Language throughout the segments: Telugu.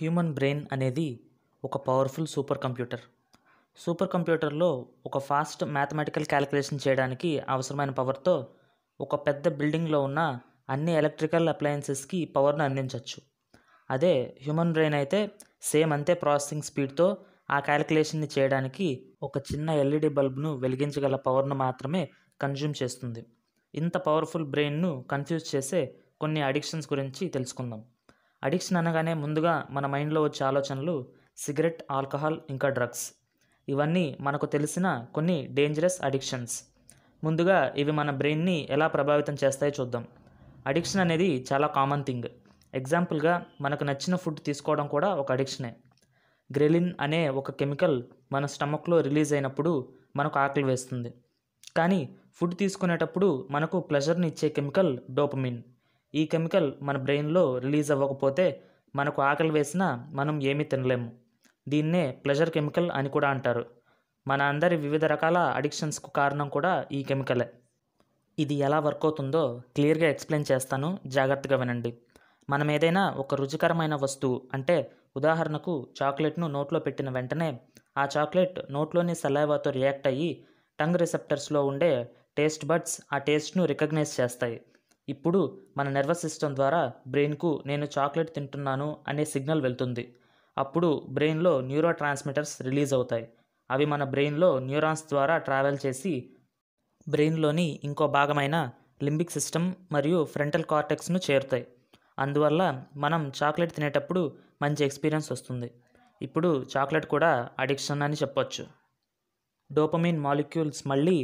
హ్యూమన్ బ్రెయిన్ అనేది ఒక పవర్ఫుల్ సూపర్ కంప్యూటర్ సూపర్ కంప్యూటర్లో ఒక ఫాస్ట్ మ్యాథమెటికల్ క్యాలిక్యులేషన్ చేయడానికి అవసరమైన పవర్తో ఒక పెద్ద బిల్డింగ్లో ఉన్న అన్ని ఎలక్ట్రికల్ అప్లయన్సెస్కి పవర్ను అందించవచ్చు అదే హ్యూమన్ బ్రెయిన్ అయితే సేమ్ అంతే ప్రాసెసింగ్ స్పీడ్తో ఆ క్యాలిక్యులేషన్ని చేయడానికి ఒక చిన్న ఎల్ఈడి బల్బ్ను వెలిగించగల పవర్ను మాత్రమే కన్జ్యూమ్ చేస్తుంది ఇంత పవర్ఫుల్ బ్రెయిన్ను కన్ఫ్యూజ్ చేసే కొన్ని అడిక్షన్స్ గురించి తెలుసుకుందాం అడిక్షన్ అనగానే ముందుగా మన మైండ్లో వచ్చే ఆలోచనలు సిగరెట్ ఆల్కహాల్ ఇంకా డ్రగ్స్ ఇవన్నీ మనకు తెలిసిన కొన్ని డేంజరస్ అడిక్షన్స్ ముందుగా ఇవి మన బ్రెయిన్ని ఎలా ప్రభావితం చేస్తాయో చూద్దాం అడిక్షన్ అనేది చాలా కామన్ థింగ్ ఎగ్జాంపుల్గా మనకు నచ్చిన ఫుడ్ తీసుకోవడం కూడా ఒక అడిక్షనే గ్రెలిన్ అనే ఒక కెమికల్ మన స్టమక్లో రిలీజ్ అయినప్పుడు మనకు ఆకలి వేస్తుంది కానీ ఫుడ్ తీసుకునేటప్పుడు మనకు ప్లెజర్ని ఇచ్చే కెమికల్ డోపమిన్ ఈ కెమికల్ మన బ్రెయిన్లో రిలీజ్ అవ్వకపోతే మనకు ఆకలి వేసినా మనం ఏమీ తినలేము దీన్నే ప్లెజర్ కెమికల్ అని కూడా అంటారు మన అందరి వివిధ రకాల అడిక్షన్స్కు కారణం కూడా ఈ కెమికలే ఇది ఎలా వర్క్ అవుతుందో క్లియర్గా ఎక్స్ప్లెయిన్ చేస్తాను జాగ్రత్తగా వినండి మనం ఏదైనా ఒక రుచికరమైన వస్తువు అంటే ఉదాహరణకు చాక్లెట్ను నోట్లో పెట్టిన వెంటనే ఆ చాక్లెట్ నోట్లోని సలైవాతో రియాక్ట్ అయ్యి టంగ్ రిసెప్టర్స్లో ఉండే టేస్ట్ బడ్స్ ఆ టేస్ట్ను రికగ్నైజ్ చేస్తాయి ఇప్పుడు మన నర్వస్ సిస్టమ్ ద్వారా బ్రెయిన్కు నేను చాక్లెట్ తింటున్నాను అనే సిగ్నల్ వెళ్తుంది అప్పుడు బ్రెయిన్లో న్యూరో ట్రాన్స్మిటర్స్ రిలీజ్ అవుతాయి అవి మన బ్రెయిన్లో న్యూరాన్స్ ద్వారా ట్రావెల్ చేసి బ్రెయిన్లోని ఇంకో భాగమైన లింబిక్ సిస్టమ్ మరియు ఫ్రంటల్ కార్టెక్స్ను చేరుతాయి అందువల్ల మనం చాక్లెట్ తినేటప్పుడు మంచి ఎక్స్పీరియన్స్ వస్తుంది ఇప్పుడు చాక్లెట్ కూడా అడిక్షన్ అని చెప్పొచ్చు డోపమిన్ మాలిక్యూల్స్ మళ్ళీ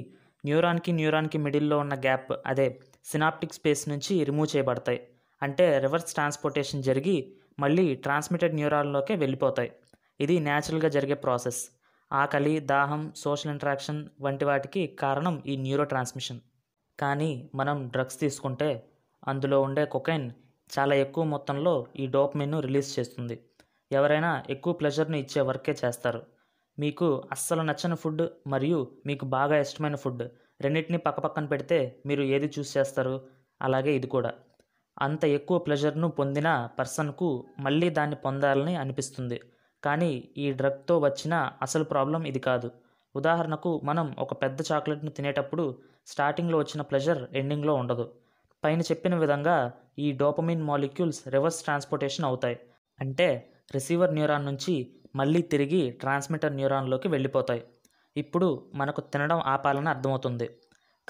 న్యూరాన్కి న్యూరాన్కి మిడిల్లో ఉన్న గ్యాప్ అదే సినాప్టిక్ స్పేస్ నుంచి రిమూవ్ చేయబడతాయి అంటే రివర్స్ ట్రాన్స్పోర్టేషన్ జరిగి మళ్ళీ ట్రాన్స్మిటెడ్ న్యూరాల్లోకే వెళ్ళిపోతాయి ఇది న్యాచురల్గా జరిగే ప్రాసెస్ ఆకలి దాహం సోషల్ ఇంటరాక్షన్ వంటి వాటికి కారణం ఈ న్యూరో ట్రాన్స్మిషన్ కానీ మనం డ్రగ్స్ తీసుకుంటే అందులో ఉండే కొకైన్ చాలా ఎక్కువ మొత్తంలో ఈ డోప్మెన్ను రిలీజ్ చేస్తుంది ఎవరైనా ఎక్కువ ప్లెజర్ను ఇచ్చే వర్కే చేస్తారు మీకు అస్సలు నచ్చని ఫుడ్ మరియు మీకు బాగా ఇష్టమైన ఫుడ్ రెండింటిని పక్కపక్కన పెడితే మీరు ఏది చూస్ చేస్తారు అలాగే ఇది కూడా అంత ఎక్కువ ప్లెజర్ను పొందిన పర్సన్కు మళ్ళీ దాన్ని పొందాలని అనిపిస్తుంది కానీ ఈ డ్రగ్తో వచ్చిన అసలు ప్రాబ్లం ఇది కాదు ఉదాహరణకు మనం ఒక పెద్ద చాక్లెట్ను తినేటప్పుడు స్టార్టింగ్లో వచ్చిన ప్లెజర్ ఎండింగ్లో ఉండదు పైన చెప్పిన విధంగా ఈ డోపమిన్ మాలిక్యూల్స్ రివర్స్ ట్రాన్స్పోర్టేషన్ అవుతాయి అంటే రిసీవర్ న్యూరాన్ నుంచి మళ్ళీ తిరిగి ట్రాన్స్మిటర్ న్యూరాన్లోకి వెళ్ళిపోతాయి ఇప్పుడు మనకు తినడం ఆపాలని అర్థమవుతుంది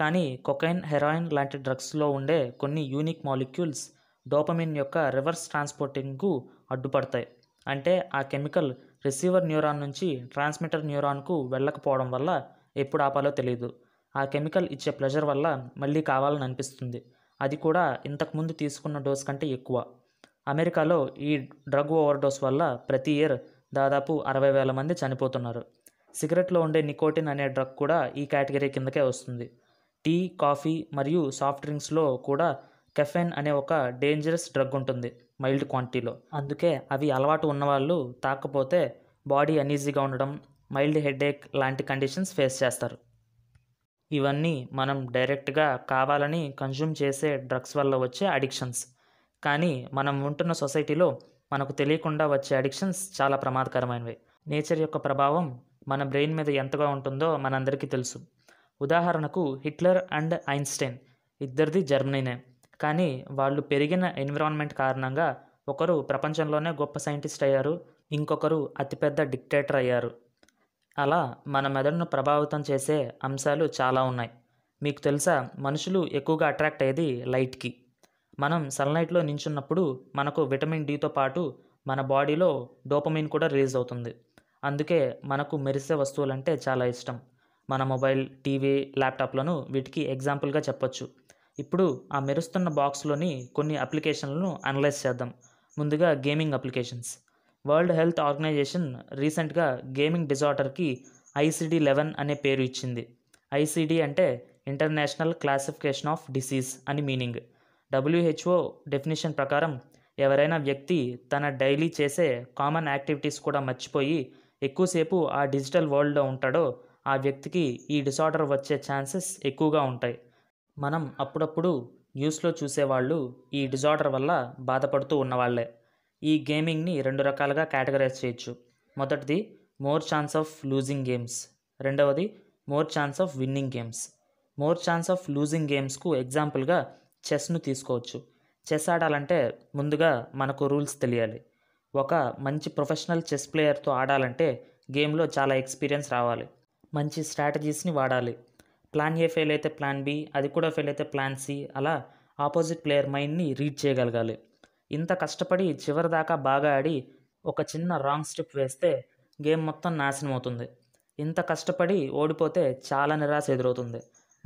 కానీ కొకైన్ హెరాయిన్ లాంటి డ్రగ్స్లో ఉండే కొన్ని యూనిక్ మాలిక్యూల్స్ డోపమిన్ యొక్క రివర్స్ ట్రాన్స్పోర్టింగ్కు అడ్డుపడతాయి అంటే ఆ కెమికల్ రిసీవర్ న్యూరాన్ నుంచి ట్రాన్స్మిటర్ న్యూరాన్కు వెళ్ళకపోవడం వల్ల ఎప్పుడు ఆపాలో తెలియదు ఆ కెమికల్ ఇచ్చే ప్లెజర్ వల్ల మళ్ళీ కావాలని అనిపిస్తుంది అది కూడా ఇంతకుముందు తీసుకున్న డోస్ కంటే ఎక్కువ అమెరికాలో ఈ డ్రగ్ ఓవర్డోస్ వల్ల ప్రతి ఇయర్ దాదాపు అరవై వేల మంది చనిపోతున్నారు సిగరెట్లో ఉండే నికోటిన్ అనే డ్రగ్ కూడా ఈ కేటగిరీ కిందకే వస్తుంది టీ కాఫీ మరియు సాఫ్ట్ డ్రింక్స్లో కూడా కెఫెన్ అనే ఒక డేంజరస్ డ్రగ్ ఉంటుంది మైల్డ్ క్వాంటిటీలో అందుకే అవి అలవాటు ఉన్నవాళ్ళు తాకపోతే బాడీ అన్ఈజీగా ఉండడం మైల్డ్ హెడ్ఏక్ లాంటి కండిషన్స్ ఫేస్ చేస్తారు ఇవన్నీ మనం డైరెక్ట్గా కావాలని కన్జ్యూమ్ చేసే డ్రగ్స్ వల్ల వచ్చే అడిక్షన్స్ కానీ మనం ఉంటున్న సొసైటీలో మనకు తెలియకుండా వచ్చే అడిక్షన్స్ చాలా ప్రమాదకరమైనవి నేచర్ యొక్క ప్రభావం మన బ్రెయిన్ మీద ఎంతగా ఉంటుందో మనందరికీ తెలుసు ఉదాహరణకు హిట్లర్ అండ్ ఐన్స్టైన్ ఇద్దరిది జర్మనీనే కానీ వాళ్ళు పెరిగిన ఎన్విరాన్మెంట్ కారణంగా ఒకరు ప్రపంచంలోనే గొప్ప సైంటిస్ట్ అయ్యారు ఇంకొకరు అతిపెద్ద డిక్టేటర్ అయ్యారు అలా మన మెదడును ప్రభావితం చేసే అంశాలు చాలా ఉన్నాయి మీకు తెలుసా మనుషులు ఎక్కువగా అట్రాక్ట్ అయ్యేది లైట్కి మనం సన్లైట్లో నించున్నప్పుడు మనకు విటమిన్ డితో పాటు మన బాడీలో డోపమిన్ కూడా రిలీజ్ అవుతుంది అందుకే మనకు మెరిసే వస్తువులంటే చాలా ఇష్టం మన మొబైల్ టీవీ ల్యాప్టాప్లను వీటికి ఎగ్జాంపుల్గా చెప్పొచ్చు ఇప్పుడు ఆ మెరుస్తున్న బాక్స్లోని కొన్ని అప్లికేషన్లను అనలైజ్ చేద్దాం ముందుగా gaming applications world health organization రీసెంట్గా గేమింగ్ డిజార్డర్కి ఐసీడీ లెవెన్ అనే పేరు ఇచ్చింది ఐసీడీ అంటే ఇంటర్నేషనల్ క్లాసిఫికేషన్ ఆఫ్ డిసీజ్ అని మీనింగ్ డబ్ల్యూహెచ్ఓ డెఫినేషన్ ప్రకారం ఎవరైనా వ్యక్తి తన డైలీ చేసే కామన్ యాక్టివిటీస్ కూడా మర్చిపోయి ఎక్కువసేపు ఆ డిజిటల్ వరల్డ్లో ఉంటాడో ఆ వ్యక్తికి ఈ డిసార్డర్ వచ్చే ఛాన్సెస్ ఎక్కువగా ఉంటాయి మనం అప్పుడప్పుడు న్యూస్లో చూసేవాళ్ళు ఈ డిజార్డర్ వల్ల బాధపడుతూ ఉన్నవాళ్లే ఈ గేమింగ్ని రెండు రకాలుగా కేటగరైజ్ చేయొచ్చు మొదటిది more chance of losing games రెండవది more chance of winning games more chance of losing గేమ్స్కు ఎగ్జాంపుల్గా చెస్ను తీసుకోవచ్చు చెస్ ఆడాలంటే ముందుగా మనకు రూల్స్ తెలియాలి ఒక మంచి ప్రొఫెషనల్ చెస్ ప్లేయర్తో ఆడాలంటే గేమ్లో చాలా ఎక్స్పీరియన్స్ రావాలి మంచి స్ట్రాటజీస్ని వాడాలి ప్లాన్ ఏ ఫెయిల్ అయితే ప్లాన్ బి అది కూడా ఫెయిల్ అయితే ప్లాన్ సి అలా ఆపోజిట్ ప్లేయర్ మైండ్ని రీడ్ చేయగలగాలి ఇంత కష్టపడి చివరి దాకా బాగా ఆడి ఒక చిన్న రాంగ్ స్టెప్ వేస్తే గేమ్ మొత్తం నాశనం అవుతుంది ఇంత కష్టపడి ఓడిపోతే చాలా నిరాశ ఎదురవుతుంది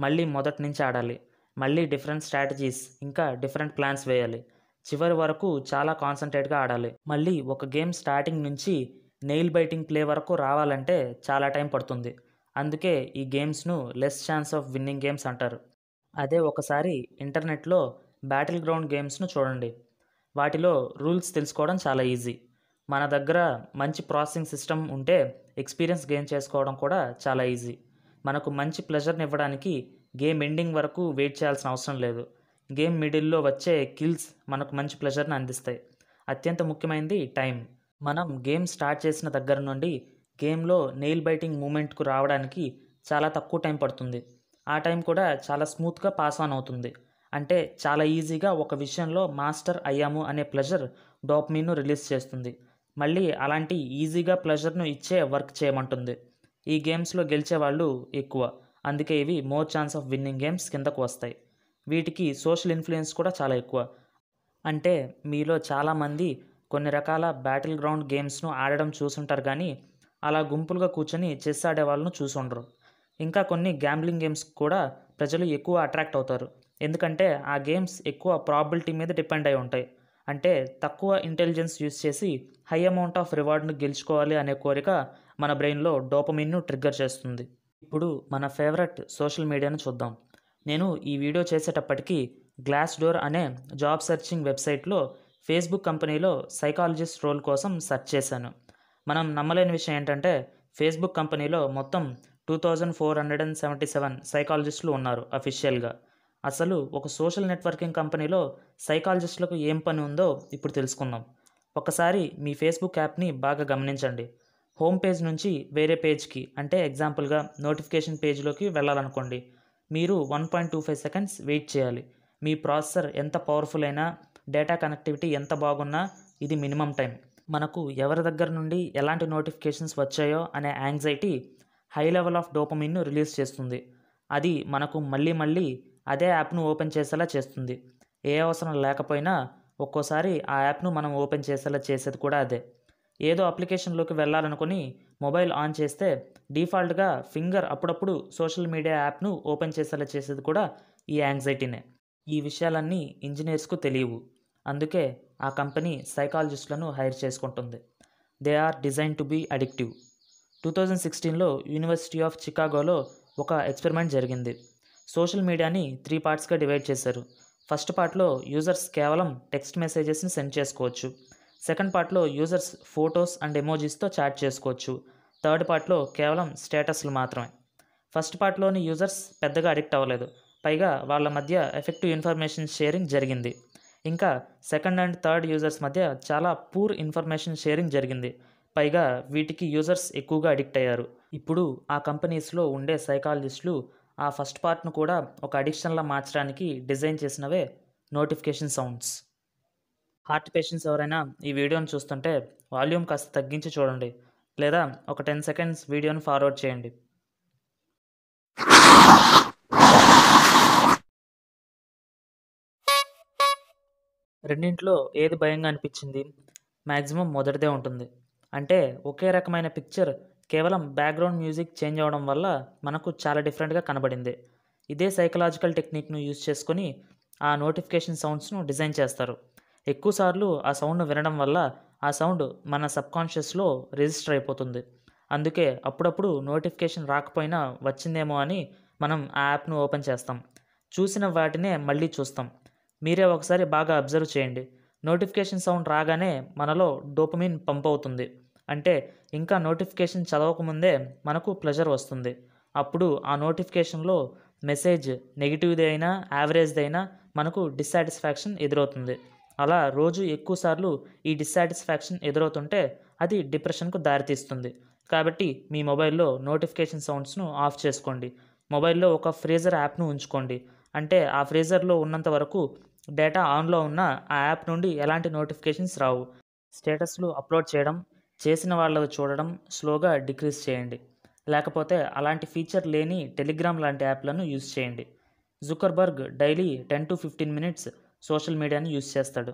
మళ్ళీ మొదటి నుంచి ఆడాలి మళ్ళీ డిఫరెంట్ స్ట్రాటజీస్ ఇంకా డిఫరెంట్ ప్లాన్స్ వేయాలి చివరి వరకు చాలా కాన్సన్ట్రేట్గా ఆడాలి మళ్ళీ ఒక గేమ్ స్టార్టింగ్ నుంచి నెయిల్ బైటింగ్ ప్లే వరకు రావాలంటే చాలా టైం పడుతుంది అందుకే ఈ గేమ్స్ను less chance of winning games అంటారు అదే ఒకసారి ఇంటర్నెట్లో బ్యాటిల్ గ్రౌండ్ గేమ్స్ను చూడండి వాటిలో రూల్స్ తెలుసుకోవడం చాలా ఈజీ మన దగ్గర మంచి ప్రాసెసింగ్ సిస్టమ్ ఉంటే ఎక్స్పీరియన్స్ గెయిన్ చేసుకోవడం కూడా చాలా ఈజీ మనకు మంచి ప్లెజర్ని ఇవ్వడానికి గేమ్ ఎండింగ్ వరకు వెయిట్ చేయాల్సిన అవసరం లేదు గేమ్ మిడిల్లో వచ్చే కిల్స్ మనకు మంచి ప్లెజర్ని అందిస్తాయి అత్యంత ముఖ్యమైనది టైం మనం గేమ్ స్టార్ట్ చేసిన దగ్గర నుండి గేమ్లో నెయిల్ బైటింగ్ మూమెంట్కు రావడానికి చాలా తక్కువ టైం పడుతుంది ఆ టైం కూడా చాలా స్మూత్గా పాస్ ఆన్ అవుతుంది అంటే చాలా ఈజీగా ఒక విషయంలో మాస్టర్ అయ్యాము అనే ప్లెజర్ డోప్మీన్ను రిలీజ్ చేస్తుంది మళ్ళీ అలాంటి ఈజీగా ప్లెజర్ను ఇచ్చే వర్క్ చేయమంటుంది ఈ గేమ్స్లో గెలిచే వాళ్ళు ఎక్కువ అందుకే ఇవి more chance of winning games కిందకు వస్తాయి వీటికి సోషల్ ఇన్ఫ్లుయెన్స్ కూడా చాలా ఎక్కువ అంటే మీలో చాలామంది కొన్ని రకాల బ్యాటిల్ గ్రౌండ్ గేమ్స్ను ఆడడం చూసుంటారు కానీ అలా గుంపులుగా కూర్చొని చెస్ ఆడే వాళ్ళను చూసుండరు ఇంకా కొన్ని గ్యాంబ్లింగ్ గేమ్స్ కూడా ప్రజలు ఎక్కువ అట్రాక్ట్ అవుతారు ఎందుకంటే ఆ గేమ్స్ ఎక్కువ ప్రాబిలిటీ మీద డిపెండ్ అయి ఉంటాయి అంటే తక్కువ ఇంటెలిజెన్స్ యూస్ చేసి హై అమౌంట్ ఆఫ్ రివార్డ్ను గెలుచుకోవాలి అనే కోరిక మన బ్రెయిన్లో డోపమిన్ను ట్రిగ్గర్ చేస్తుంది ఇప్పుడు మన ఫేవరెట్ సోషల్ మీడియాను చూద్దాం నేను ఈ వీడియో చేసేటప్పటికీ గ్లాస్ డోర్ అనే జాబ్ సెర్చింగ్ వెబ్సైట్లో ఫేస్బుక్ కంపెనీలో సైకాలజిస్ట్ రోల్ కోసం సెర్చ్ చేశాను మనం నమ్మలేని విషయం ఏంటంటే ఫేస్బుక్ కంపెనీలో మొత్తం two thousand four hundred and seventy seven సైకాలజిస్టులు ఉన్నారు అఫీషియల్గా అసలు ఒక సోషల్ నెట్వర్కింగ్ కంపెనీలో సైకాలజిస్టులకు ఏం పని ఉందో ఇప్పుడు తెలుసుకుందాం ఒకసారి మీ ఫేస్బుక్ యాప్ని బాగా గమనించండి హోమ్ పేజ్ నుంచి వేరే పేజ్కి అంటే ఎగ్జాంపుల్గా నోటిఫికేషన్ పేజ్లోకి వెళ్ళాలనుకోండి మీరు one point two five seconds wait చేయాలి మీ ప్రాసెసర్ ఎంత పవర్ఫుల్ అయినా డేటా కనెక్టివిటీ ఎంత బాగున్నా ఇది మినిమం టైం మనకు ఎవరి దగ్గర నుండి ఎలాంటి నోటిఫికేషన్స్ వచ్చాయో అనే యాంగ్జైటీ హై లెవెల్ ఆఫ్ డోపమిన్ను రిలీజ్ చేస్తుంది అది మనకు మళ్ళీ మళ్ళీ అదే యాప్ను ఓపెన్ చేసేలా చేస్తుంది ఏ అవసరం లేకపోయినా ఒక్కోసారి ఆ యాప్ను మనం ఓపెన్ చేసేలా చేసేది కూడా అదే ఏదో అప్లికేషన్లోకి వెళ్ళాలనుకుని మొబైల్ ఆన్ చేస్తే డిఫాల్ట్గా ఫింగర్ అప్పుడప్పుడు సోషల్ మీడియా యాప్ను ఓపెన్ చేసేలా చేసేది కూడా ఈ యాంగ్జైటీనే ఈ విషయాలన్నీ ఇంజనీర్స్కు తెలియవు అందుకే ఆ కంపెనీ సైకాలజిస్టులను హైర్ చేసుకుంటుంది they are designed to be addictive two thousand సిక్స్టీన్లో యూనివర్సిటీ ఆఫ్ చికాగోలో ఒక ఎక్స్పెరిమెంట్ జరిగింది సోషల్ మీడియాని త్రీ పార్ట్స్గా డివైడ్ చేశారు ఫస్ట్ పార్ట్లో యూజర్స్ కేవలం టెక్స్ట్ మెసేజెస్ని సెండ్ చేసుకోవచ్చు సెకండ్ పార్ట్లో యూజర్స్ ఫొటోస్ అండ్ ఎమోజీస్తో చాట్ చేసుకోవచ్చు థర్డ్ పార్ట్లో కేవలం స్టేటస్లు మాత్రమే ఫస్ట్ పార్ట్లోని యూజర్స్ పెద్దగా అడిక్ట్ అవ్వలేదు పైగా వాళ్ళ మధ్య ఎఫెక్టివ్ ఇన్ఫర్మేషన్ షేరింగ్ జరిగింది ఇంకా సెకండ్ అండ్ థర్డ్ యూజర్స్ మధ్య చాలా పూర్ ఇన్ఫర్మేషన్ షేరింగ్ జరిగింది పైగా వీటికి యూజర్స్ ఎక్కువగా అడిక్ట్ అయ్యారు ఇప్పుడు ఆ కంపెనీస్లో ఉండే సైకాలజిస్టులు ఆ ఫస్ట్ పార్ట్ను కూడా ఒక అడిక్షన్లా మార్చడానికి డిజైన్ చేసినవే నోటిఫికేషన్ సౌండ్స్ హార్ట్ పేషెంట్స్ ఎవరైనా ఈ వీడియోను చూస్తుంటే వాల్యూమ్ కాస్త తగ్గించి చూడండి లేదా ఒక టెన్ సెకండ్స్ వీడియోను ఫార్వర్డ్ చేయండి రెండింట్లో ఏది భయంగా అనిపించింది మ్యాక్సిమం మొదటిదే ఉంటుంది అంటే ఒకే రకమైన పిక్చర్ కేవలం బ్యాక్గ్రౌండ్ మ్యూజిక్ చేంజ్ అవ్వడం వల్ల మనకు చాలా డిఫరెంట్గా కనబడింది ఇదే సైకలాజికల్ టెక్నిక్ను యూజ్ చేసుకొని ఆ నోటిఫికేషన్ సౌండ్స్ను డిజైన్ చేస్తారు ఎక్కువసార్లు ఆ సౌండ్ వినడం వల్ల ఆ సౌండ్ మన సబ్కాన్షియస్లో రిజిస్టర్ అయిపోతుంది అందుకే అప్పుడప్పుడు నోటిఫికేషన్ రాకపోయినా వచ్చిందేమో అని మనం ఆ యాప్ను ఓపెన్ చేస్తాం చూసిన వాటినే మళ్ళీ చూస్తాం మీరే ఒకసారి బాగా అబ్జర్వ్ చేయండి నోటిఫికేషన్ సౌండ్ రాగానే మనలో డోపమిన్ పంప్ అవుతుంది అంటే ఇంకా నోటిఫికేషన్ చదవకముందే మనకు ప్లెజర్ వస్తుంది అప్పుడు ఆ నోటిఫికేషన్లో మెసేజ్ నెగిటివ్ది అయినా యావరేజ్ది అయినా మనకు డిస్సాటిస్ఫాక్షన్ ఎదురవుతుంది అలా రోజు ఎక్కువసార్లు ఈ డిస్సాటిస్ఫాక్షన్ ఎదురవుతుంటే అది డిప్రెషన్కు దారితీస్తుంది కాబట్టి మీ మొబైల్లో నోటిఫికేషన్ సౌండ్స్ను ఆఫ్ చేసుకోండి మొబైల్లో ఒక ఫ్రీజర్ యాప్ను ఉంచుకోండి అంటే ఆ ఫ్రీజర్లో ఉన్నంత వరకు డేటా ఆన్లో ఉన్న ఆ యాప్ నుండి ఎలాంటి నోటిఫికేషన్స్ రావు స్టేటస్లు అప్లోడ్ చేయడం చేసిన వాళ్ళవి చూడడం స్లోగా డిక్రీజ్ చేయండి లేకపోతే అలాంటి ఫీచర్ లేని టెలిగ్రామ్ లాంటి యాప్లను యూజ్ చేయండి Zuckerberg daily ten to fifteen minutes social మీడియాని యూస్ చేస్తాడు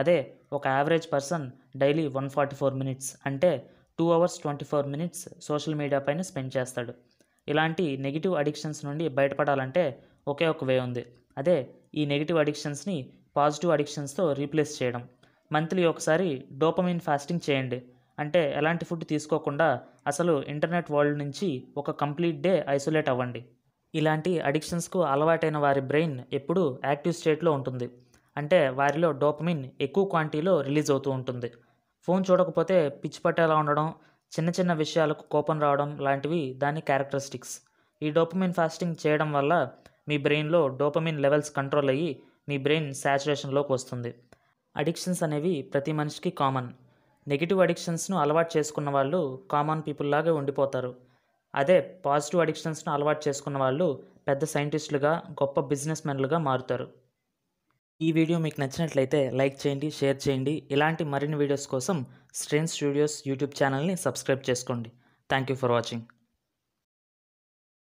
అదే ఒక average person daily one forty four minutes అంటే two hours twenty four minutes social media పైన స్పెండ్ చేస్తాడు ఇలాంటి నెగిటివ్ అడిక్షన్స్ నుండి బయటపడాలంటే ఒకే ఒక వే ఉంది అదే ఈ నెగిటివ్ అడిక్షన్స్ని పాజిటివ్ అడిక్షన్స్తో రీప్లేస్ చేయడం మంత్లీ ఒకసారి డోపమిన్ ఫాస్టింగ్ చేయండి అంటే ఎలాంటి ఫుడ్ తీసుకోకుండా అసలు ఇంటర్నెట్ వరల్డ్ నుంచి ఒక కంప్లీట్ డే ఐసోలేట్ అవ్వండి ఇలాంటి అడిక్షన్స్కు అలవాటైన వారి బ్రెయిన్ ఎప్పుడూ యాక్టివ్ స్టేట్లో ఉంటుంది అంటే వారిలో డోపమిన్ ఎక్కువ క్వాంటిటీలో రిలీజ్ అవుతూ ఉంటుంది ఫోన్ చూడకపోతే పిచ్చి పట్టేలా ఉండడం చిన్న చిన్న విషయాలకు కోపం రావడం లాంటివి దాని క్యారెక్టరిస్టిక్స్ ఈ డోపమిన్ ఫాస్టింగ్ చేయడం వల్ల మీ బ్రెయిన్లో డోపమిన్ లెవెల్స్ కంట్రోల్ అయ్యి మీ బ్రెయిన్ శాచురేషన్లోకి వస్తుంది అడిక్షన్స్ అనేవి ప్రతి మనిషికి కామన్ నెగిటివ్ అడిక్షన్స్ను అలవాటు చేసుకున్న వాళ్ళు కామన్ పీపుల్లాగే ఉండిపోతారు అదే పాజిటివ్ అడిక్షన్స్ను అలవాటు చేసుకున్న వాళ్ళు పెద్ద సైంటిస్టులుగా గొప్ప బిజినెస్ మెన్లుగా మారుతారు ఈ వీడియో మీకు నచ్చినట్లయితే లైక్ చేయండి షేర్ చేయండి ఇలాంటి మరిన్ని వీడియోస్ కోసం స్ట్రెయిన్ స్టూడియోస్ యూట్యూబ్ ఛానల్ని సబ్స్క్రైబ్ చేసుకోండి థ్యాంక్ యూ ఫర్ వాచింగ్